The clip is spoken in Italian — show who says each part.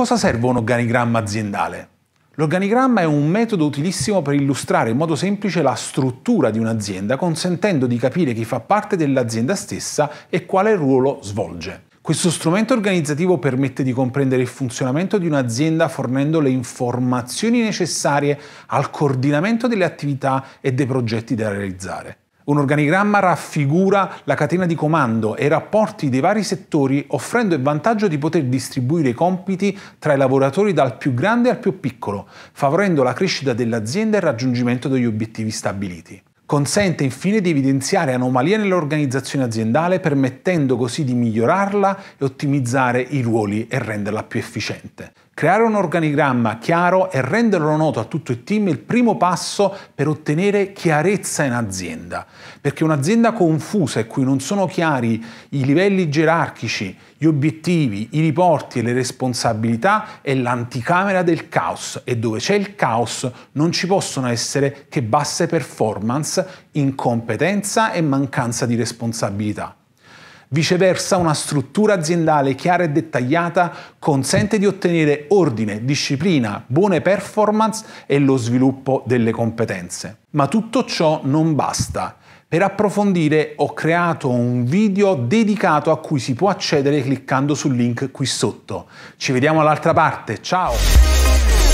Speaker 1: cosa serve un organigramma aziendale? L'organigramma è un metodo utilissimo per illustrare in modo semplice la struttura di un'azienda, consentendo di capire chi fa parte dell'azienda stessa e quale ruolo svolge. Questo strumento organizzativo permette di comprendere il funzionamento di un'azienda fornendo le informazioni necessarie al coordinamento delle attività e dei progetti da realizzare. Un organigramma raffigura la catena di comando e i rapporti dei vari settori offrendo il vantaggio di poter distribuire i compiti tra i lavoratori dal più grande al più piccolo, favorendo la crescita dell'azienda e il raggiungimento degli obiettivi stabiliti. Consente infine di evidenziare anomalie nell'organizzazione aziendale permettendo così di migliorarla e ottimizzare i ruoli e renderla più efficiente. Creare un organigramma chiaro e renderlo noto a tutto il team è il primo passo per ottenere chiarezza in azienda, perché un'azienda confusa in cui non sono chiari i livelli gerarchici, gli obiettivi, i riporti e le responsabilità è l'anticamera del caos e dove c'è il caos non ci possono essere che basse performance, incompetenza e mancanza di responsabilità. Viceversa, una struttura aziendale chiara e dettagliata consente di ottenere ordine, disciplina, buone performance e lo sviluppo delle competenze. Ma tutto ciò non basta. Per approfondire ho creato un video dedicato a cui si può accedere cliccando sul link qui sotto. Ci vediamo all'altra parte, ciao!